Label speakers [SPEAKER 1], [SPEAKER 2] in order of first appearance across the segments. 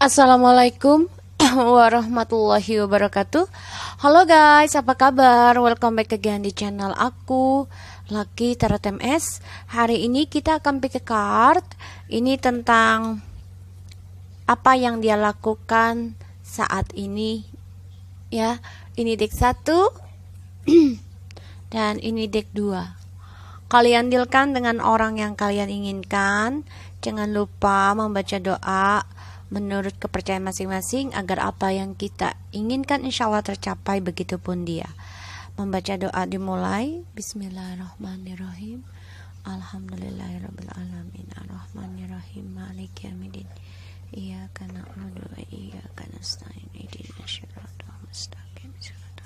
[SPEAKER 1] Assalamualaikum warahmatullahi wabarakatuh Halo guys, apa kabar? Welcome back again di channel aku Lucky Tarot MS Hari ini kita akan pick a card Ini tentang Apa yang dia lakukan saat ini Ya, ini deck 1 Dan ini deck 2 Kalian dealkan dengan orang yang kalian inginkan Jangan lupa membaca doa menurut kepercayaan masing-masing agar apa yang kita inginkan insya Allah tercapai begitupun dia membaca doa dimulai Bismillahirrahmanirrahim Alhamdulillahirrahmanirrahim Ar-Rahmanirrahim Maliki Amidin Iyaka na'budu wa iyaka nasta'in Idina syiratul mustaqim syiratul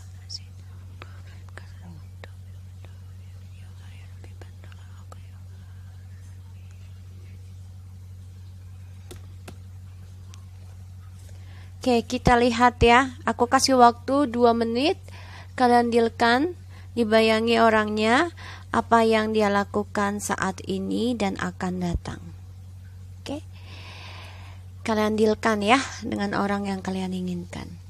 [SPEAKER 1] Oke, kita lihat ya. Aku kasih waktu 2 menit. Kalian dealkan, dibayangi orangnya, apa yang dia lakukan saat ini dan akan datang. Oke. Kalian dealkan ya dengan orang yang kalian inginkan.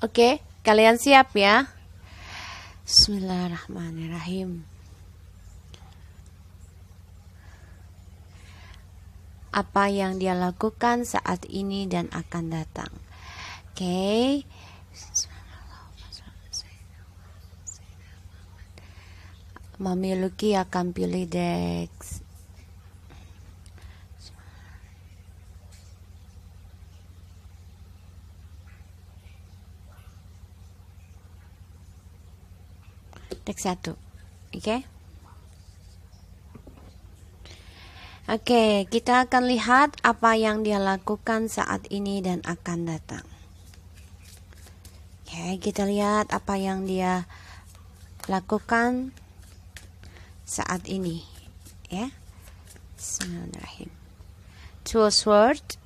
[SPEAKER 1] Oke, kalian siap ya? Bismillahirrahmanirrahim. Apa yang dia lakukan saat ini dan akan datang. Oke. Okay. Mami akan pilih Dex. Next satu. Oke. Okay? Oke, okay, kita akan lihat apa yang dia lakukan saat ini dan akan datang. Oke, okay, kita lihat apa yang dia lakukan saat ini, ya. Yeah. Bismillahirrahmanirrahim. Two sword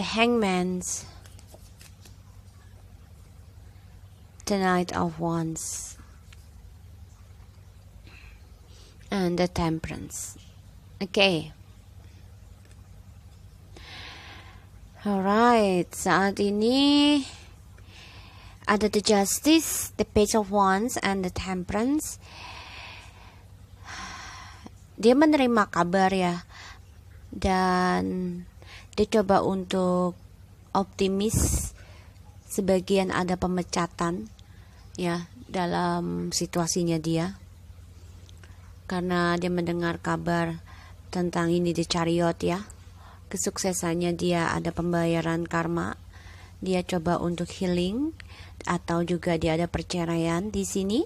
[SPEAKER 1] The Hangman's The Knight of Wands and the Temperance. Okay. Alright, saat ini ada the Justice, the Page of Wands, and the Temperance. Dia menerima kabar ya, dan dia coba untuk optimis sebagian ada pemecatan ya dalam situasinya dia karena dia mendengar kabar tentang ini di chariot ya kesuksesannya dia ada pembayaran karma dia coba untuk healing atau juga dia ada perceraian di sini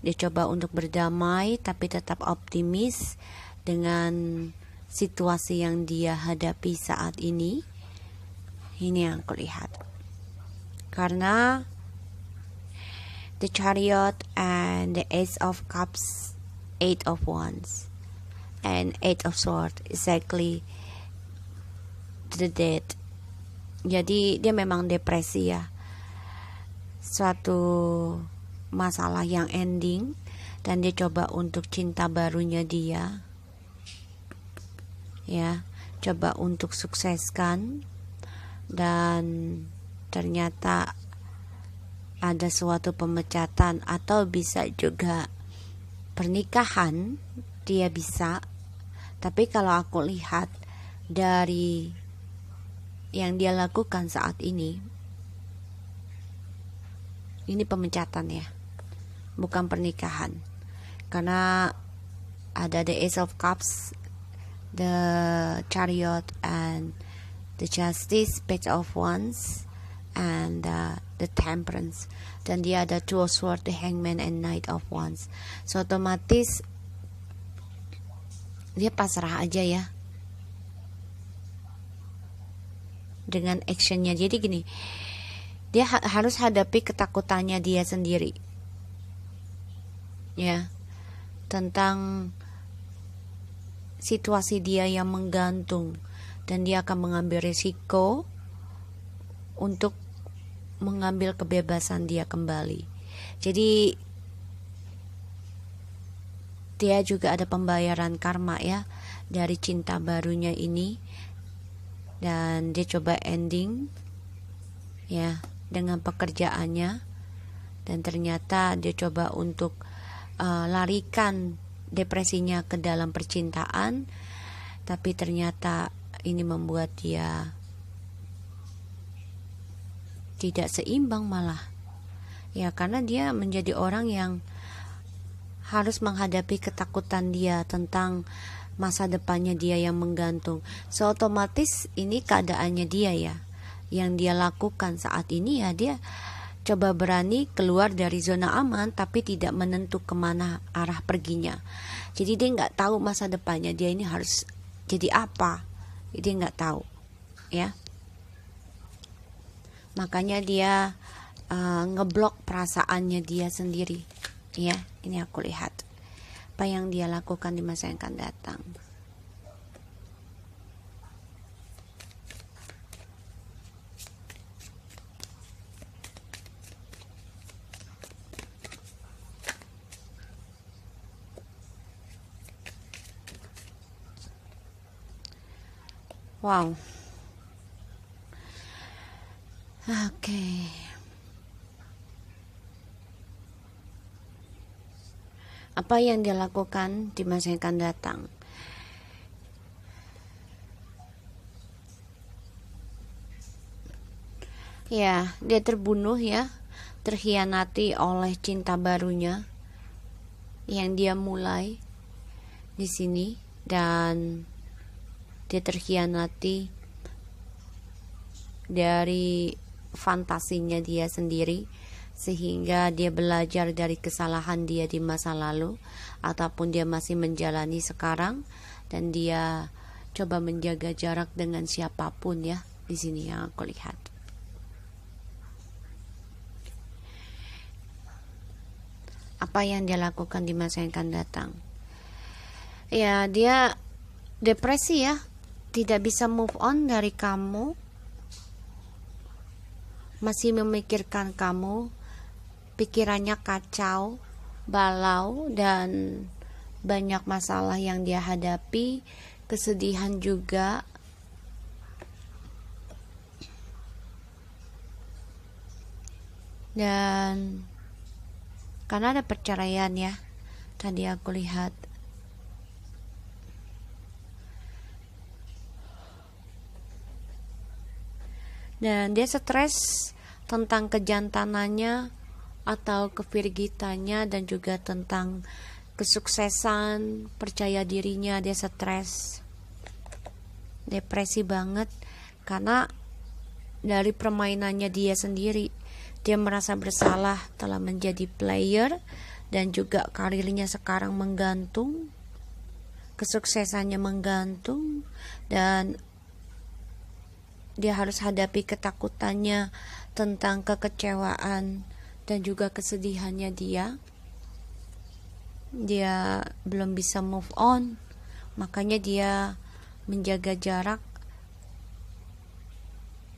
[SPEAKER 1] dia coba untuk berdamai tapi tetap optimis dengan situasi yang dia hadapi saat ini ini yang kulihat karena the chariot and the ace of cups eight of wands and eight of swords exactly the dead jadi dia memang depresi ya suatu masalah yang ending dan dia coba untuk cinta barunya dia ya coba untuk sukseskan dan ternyata ada suatu pemecatan atau bisa juga pernikahan dia bisa tapi kalau aku lihat dari yang dia lakukan saat ini ini pemecatan ya bukan pernikahan karena ada the ace of cups the chariot and the justice, page of wands, and uh, the temperance. Then dia ada two of swords, the hangman and knight of wands. So otomatis dia pasrah aja ya dengan actionnya. Jadi gini, dia ha harus hadapi ketakutannya dia sendiri, ya tentang situasi dia yang menggantung dan dia akan mengambil risiko untuk mengambil kebebasan dia kembali. Jadi dia juga ada pembayaran karma ya dari cinta barunya ini dan dia coba ending ya dengan pekerjaannya dan ternyata dia coba untuk uh, larikan depresinya ke dalam percintaan tapi ternyata ini membuat dia tidak seimbang malah ya karena dia menjadi orang yang harus menghadapi ketakutan dia tentang masa depannya dia yang menggantung so otomatis ini keadaannya dia ya yang dia lakukan saat ini ya dia Coba berani keluar dari zona aman tapi tidak menentu kemana arah perginya. Jadi dia nggak tahu masa depannya dia ini harus jadi apa. Dia nggak tahu, ya. Makanya dia uh, ngeblok perasaannya dia sendiri. Ya, ini aku lihat apa yang dia lakukan di masa yang akan datang. Wow. Oke. Apa yang dia lakukan di masa yang akan datang? Ya, dia terbunuh ya, terhianati oleh cinta barunya yang dia mulai di sini dan dia terkhianati dari fantasinya dia sendiri sehingga dia belajar dari kesalahan dia di masa lalu ataupun dia masih menjalani sekarang dan dia coba menjaga jarak dengan siapapun ya di sini yang aku lihat apa yang dia lakukan di masa yang akan datang ya dia depresi ya tidak bisa move on dari kamu, masih memikirkan kamu, pikirannya kacau, balau, dan banyak masalah yang dia hadapi, kesedihan juga. Dan karena ada perceraian ya, tadi aku lihat dan dia stres tentang kejantanannya atau kevirgitannya dan juga tentang kesuksesan, percaya dirinya, dia stres. Depresi banget karena dari permainannya dia sendiri. Dia merasa bersalah telah menjadi player dan juga karirnya sekarang menggantung kesuksesannya menggantung dan dia harus hadapi ketakutannya tentang kekecewaan dan juga kesedihannya dia dia belum bisa move on makanya dia menjaga jarak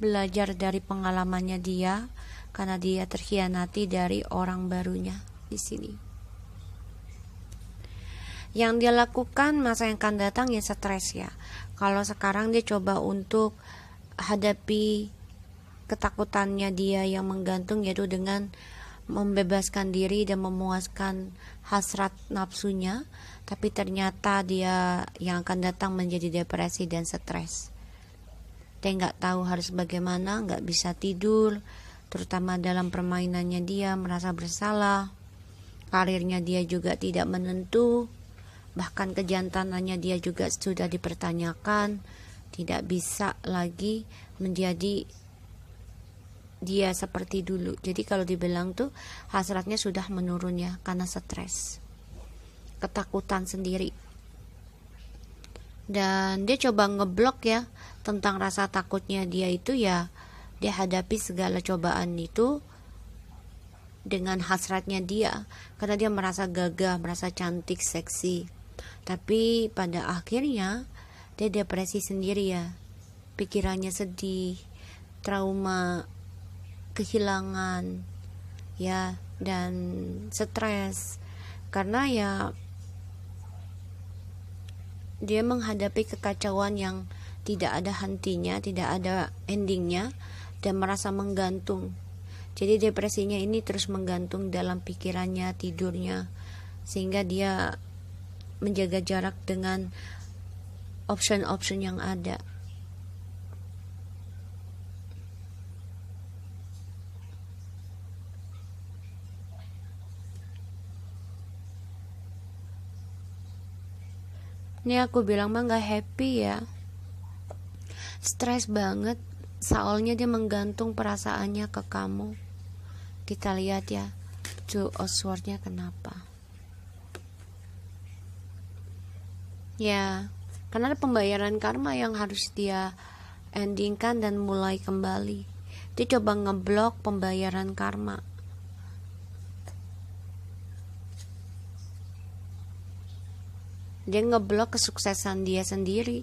[SPEAKER 1] belajar dari pengalamannya dia karena dia terkhianati dari orang barunya di sini. Yang dia lakukan masa yang akan datang ya stres ya. Kalau sekarang dia coba untuk hadapi ketakutannya dia yang menggantung yaitu dengan membebaskan diri dan memuaskan hasrat nafsunya tapi ternyata dia yang akan datang menjadi depresi dan stres dia nggak tahu harus bagaimana nggak bisa tidur terutama dalam permainannya dia merasa bersalah karirnya dia juga tidak menentu bahkan kejantanannya dia juga sudah dipertanyakan tidak bisa lagi menjadi dia seperti dulu. Jadi kalau dibilang tuh hasratnya sudah menurun ya karena stres. Ketakutan sendiri. Dan dia coba ngeblok ya tentang rasa takutnya dia itu ya dia hadapi segala cobaan itu dengan hasratnya dia karena dia merasa gagah, merasa cantik, seksi. Tapi pada akhirnya dia depresi sendiri ya pikirannya sedih trauma kehilangan ya dan stres karena ya dia menghadapi kekacauan yang tidak ada hentinya, tidak ada endingnya dan merasa menggantung. Jadi depresinya ini terus menggantung dalam pikirannya, tidurnya sehingga dia menjaga jarak dengan option-option yang ada. Ini aku bilang mah gak happy ya Stres banget Soalnya dia menggantung perasaannya ke kamu Kita lihat ya Joe Oswaldnya kenapa Ya karena ada pembayaran karma yang harus dia endingkan dan mulai kembali dia coba ngeblok pembayaran karma dia ngeblok kesuksesan dia sendiri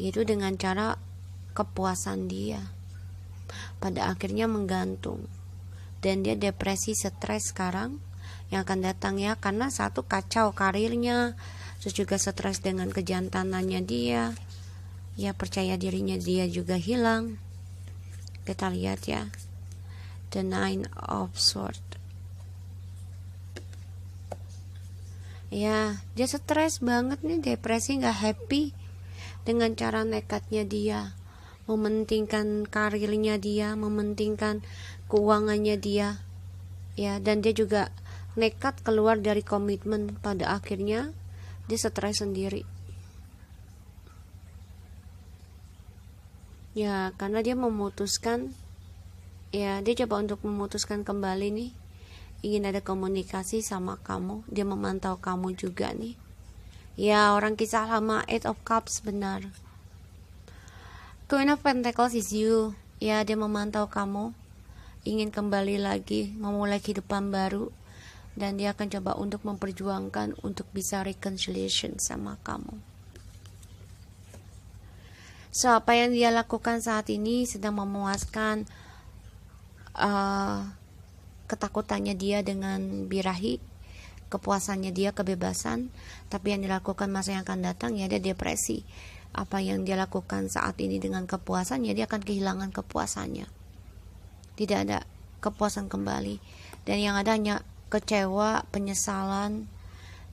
[SPEAKER 1] yaitu dengan cara kepuasan dia pada akhirnya menggantung dan dia depresi stres sekarang yang akan datang ya karena satu kacau karirnya terus juga stres dengan kejantanannya dia ya percaya dirinya dia juga hilang kita lihat ya the nine of sword ya dia stres banget nih depresi nggak happy dengan cara nekatnya dia mementingkan karirnya dia mementingkan keuangannya dia ya dan dia juga nekat keluar dari komitmen pada akhirnya dia stres sendiri ya karena dia memutuskan ya dia coba untuk memutuskan kembali nih ingin ada komunikasi sama kamu dia memantau kamu juga nih ya orang kisah lama eight of cups benar queen of pentacles is you ya dia memantau kamu ingin kembali lagi memulai kehidupan baru dan dia akan coba untuk memperjuangkan untuk bisa reconciliation sama kamu. So, apa yang dia lakukan saat ini sedang memuaskan uh, ketakutannya dia dengan birahi, kepuasannya dia kebebasan, tapi yang dilakukan masa yang akan datang ya dia depresi. Apa yang dia lakukan saat ini dengan kepuasan ya dia akan kehilangan kepuasannya. Tidak ada kepuasan kembali dan yang ada hanya kecewa, penyesalan,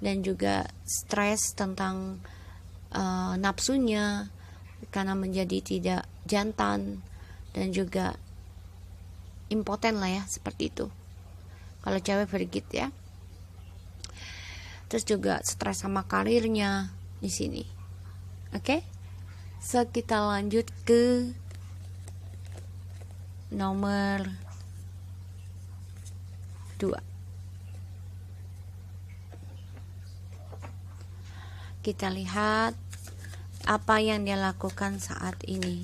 [SPEAKER 1] dan juga stres tentang uh, nafsunya karena menjadi tidak jantan dan juga impoten lah ya seperti itu kalau cewek berikit ya terus juga stres sama karirnya di sini oke okay? so kita lanjut ke nomor dua kita lihat apa yang dia lakukan saat ini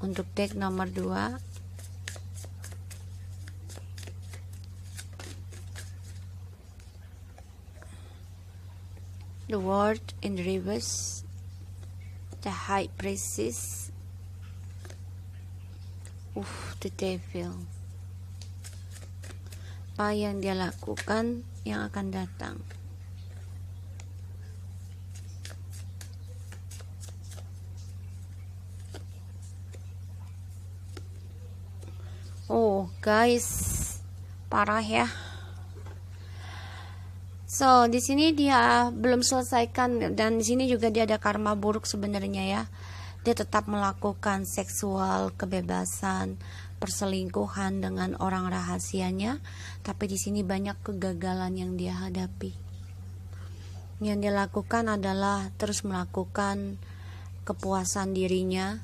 [SPEAKER 1] untuk deck nomor 2 the world in the rivers the high priestess uh the devil apa yang dia lakukan yang akan datang guys, parah ya. So, di sini dia belum selesaikan dan di sini juga dia ada karma buruk sebenarnya ya. Dia tetap melakukan seksual kebebasan, perselingkuhan dengan orang rahasianya, tapi di sini banyak kegagalan yang dia hadapi. Yang dia lakukan adalah terus melakukan kepuasan dirinya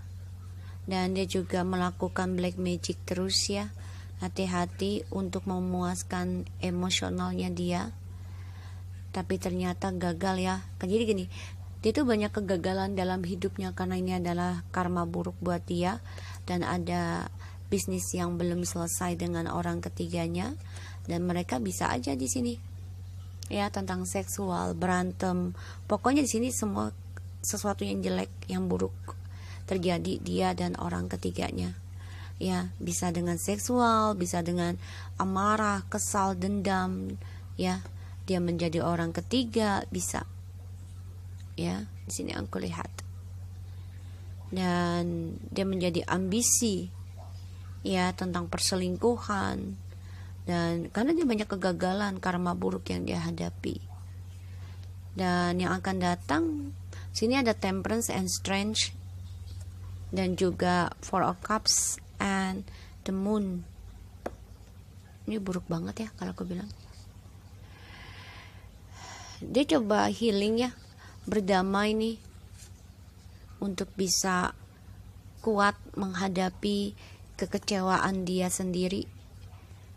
[SPEAKER 1] dan dia juga melakukan black magic terus ya hati-hati untuk memuaskan emosionalnya dia tapi ternyata gagal ya kan jadi gini dia tuh banyak kegagalan dalam hidupnya karena ini adalah karma buruk buat dia dan ada bisnis yang belum selesai dengan orang ketiganya dan mereka bisa aja di sini ya tentang seksual berantem pokoknya di sini semua sesuatu yang jelek yang buruk terjadi dia dan orang ketiganya ya bisa dengan seksual bisa dengan amarah kesal dendam ya dia menjadi orang ketiga bisa ya di sini aku lihat dan dia menjadi ambisi ya tentang perselingkuhan dan karena dia banyak kegagalan karma buruk yang dia hadapi dan yang akan datang sini ada temperance and strength dan juga four of cups and the moon ini buruk banget ya kalau aku bilang dia coba healing ya berdamai nih untuk bisa kuat menghadapi kekecewaan dia sendiri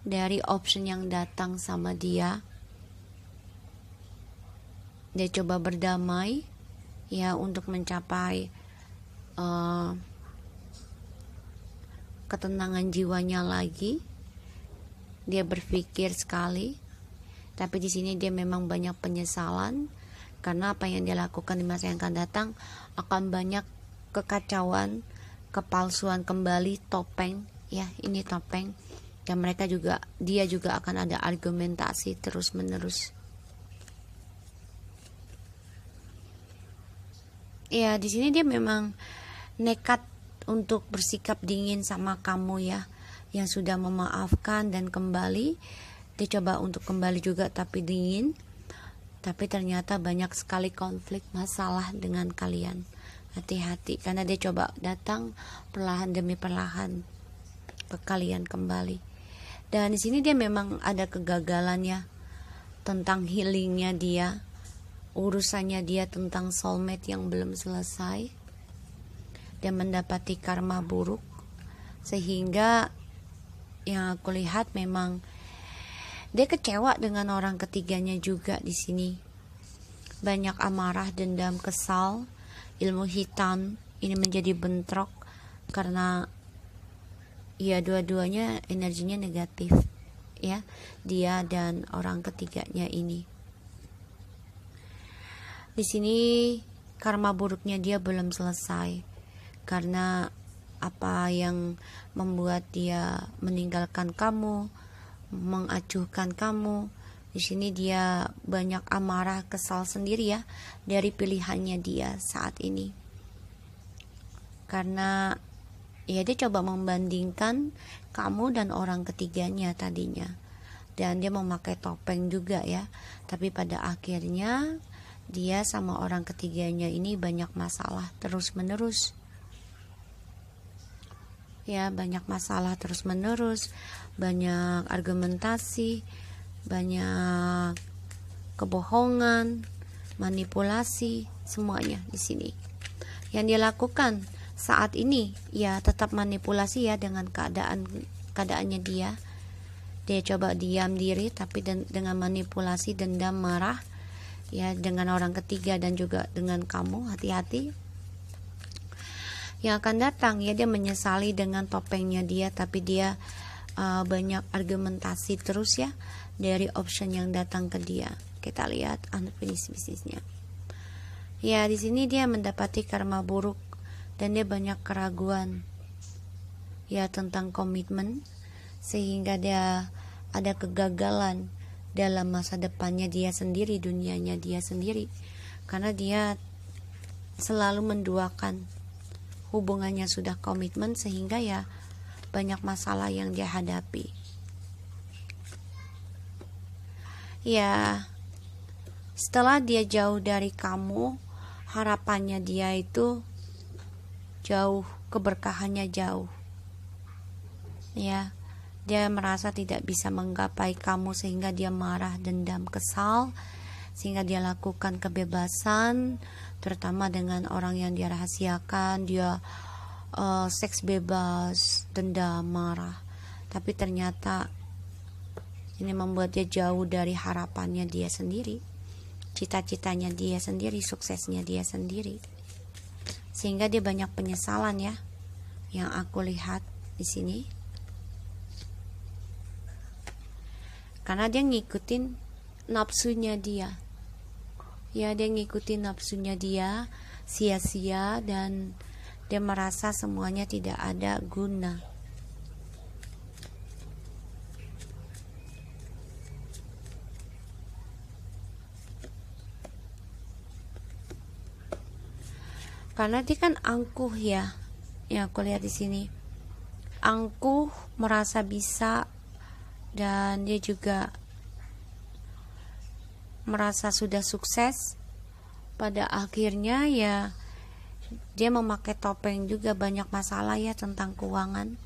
[SPEAKER 1] dari option yang datang sama dia dia coba berdamai ya untuk mencapai uh, ketenangan jiwanya lagi. Dia berpikir sekali, tapi di sini dia memang banyak penyesalan karena apa yang dia lakukan di masa yang akan datang akan banyak kekacauan, kepalsuan kembali topeng, ya ini topeng dan mereka juga dia juga akan ada argumentasi terus menerus. Ya di sini dia memang nekat untuk bersikap dingin sama kamu ya yang sudah memaafkan dan kembali dia coba untuk kembali juga tapi dingin tapi ternyata banyak sekali konflik masalah dengan kalian hati-hati karena dia coba datang perlahan demi perlahan ke kalian kembali dan di sini dia memang ada kegagalannya tentang healingnya dia urusannya dia tentang soulmate yang belum selesai dan mendapati karma buruk sehingga yang aku lihat memang dia kecewa dengan orang ketiganya juga di sini. Banyak amarah, dendam, kesal, ilmu hitam ini menjadi bentrok karena ya dua-duanya energinya negatif ya dia dan orang ketiganya ini di sini karma buruknya dia belum selesai karena apa yang membuat dia meninggalkan kamu, mengacuhkan kamu. Di sini dia banyak amarah, kesal sendiri ya dari pilihannya dia saat ini. Karena ya dia coba membandingkan kamu dan orang ketiganya tadinya. Dan dia memakai topeng juga ya. Tapi pada akhirnya dia sama orang ketiganya ini banyak masalah terus-menerus ya banyak masalah terus menerus banyak argumentasi banyak kebohongan manipulasi semuanya di sini yang dia lakukan saat ini ya tetap manipulasi ya dengan keadaan keadaannya dia dia coba diam diri tapi dengan manipulasi dendam marah ya dengan orang ketiga dan juga dengan kamu hati-hati yang akan datang ya dia menyesali dengan topengnya dia tapi dia uh, banyak argumentasi terus ya dari option yang datang ke dia kita lihat unfinished bisnisnya ya di sini dia mendapati karma buruk dan dia banyak keraguan ya tentang komitmen sehingga dia ada kegagalan dalam masa depannya dia sendiri dunianya dia sendiri karena dia selalu menduakan hubungannya sudah komitmen sehingga ya banyak masalah yang dia hadapi. Ya, setelah dia jauh dari kamu, harapannya dia itu jauh, keberkahannya jauh. Ya, dia merasa tidak bisa menggapai kamu sehingga dia marah, dendam, kesal sehingga dia lakukan kebebasan terutama dengan orang yang dia rahasiakan dia uh, seks bebas dendam marah tapi ternyata ini membuat dia jauh dari harapannya dia sendiri cita-citanya dia sendiri suksesnya dia sendiri sehingga dia banyak penyesalan ya yang aku lihat di sini karena dia ngikutin nafsunya dia ya dia ngikutin nafsunya dia sia-sia dan dia merasa semuanya tidak ada guna karena dia kan angkuh ya ya aku lihat di sini angkuh merasa bisa dan dia juga merasa sudah sukses pada akhirnya ya dia memakai topeng juga banyak masalah ya tentang keuangan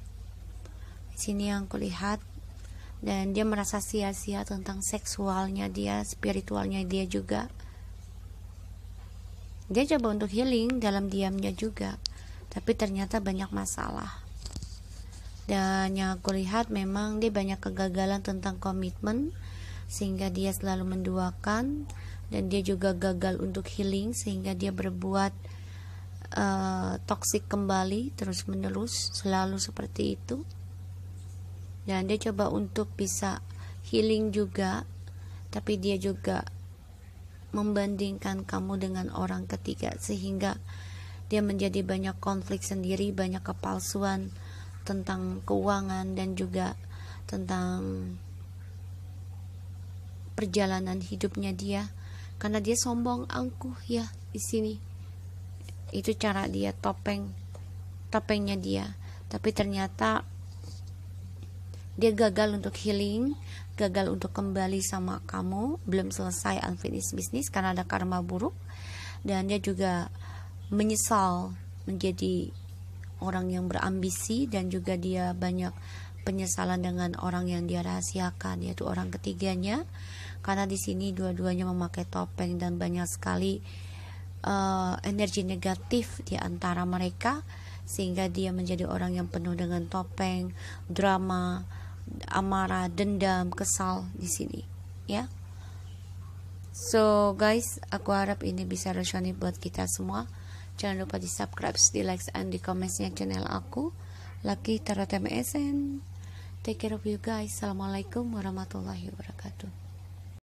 [SPEAKER 1] sini yang kulihat dan dia merasa sia-sia tentang seksualnya dia spiritualnya dia juga dia coba untuk healing dalam diamnya juga tapi ternyata banyak masalah dan yang aku lihat memang dia banyak kegagalan tentang komitmen sehingga dia selalu menduakan dan dia juga gagal untuk healing sehingga dia berbuat uh, eh, toksik kembali terus menerus selalu seperti itu dan dia coba untuk bisa healing juga tapi dia juga membandingkan kamu dengan orang ketiga sehingga dia menjadi banyak konflik sendiri banyak kepalsuan tentang keuangan dan juga tentang perjalanan hidupnya dia karena dia sombong angkuh ya di sini itu cara dia topeng topengnya dia tapi ternyata dia gagal untuk healing gagal untuk kembali sama kamu belum selesai unfinished business karena ada karma buruk dan dia juga menyesal menjadi orang yang berambisi dan juga dia banyak penyesalan dengan orang yang dia rahasiakan yaitu orang ketiganya karena di sini dua-duanya memakai topeng dan banyak sekali uh, energi negatif di antara mereka sehingga dia menjadi orang yang penuh dengan topeng, drama, amarah, dendam, kesal di sini, ya. So guys, aku harap ini bisa resoni buat kita semua. Jangan lupa di subscribe, di like and di commentnya channel aku. Lucky Tarot MSN. Take care of you guys. Assalamualaikum warahmatullahi wabarakatuh.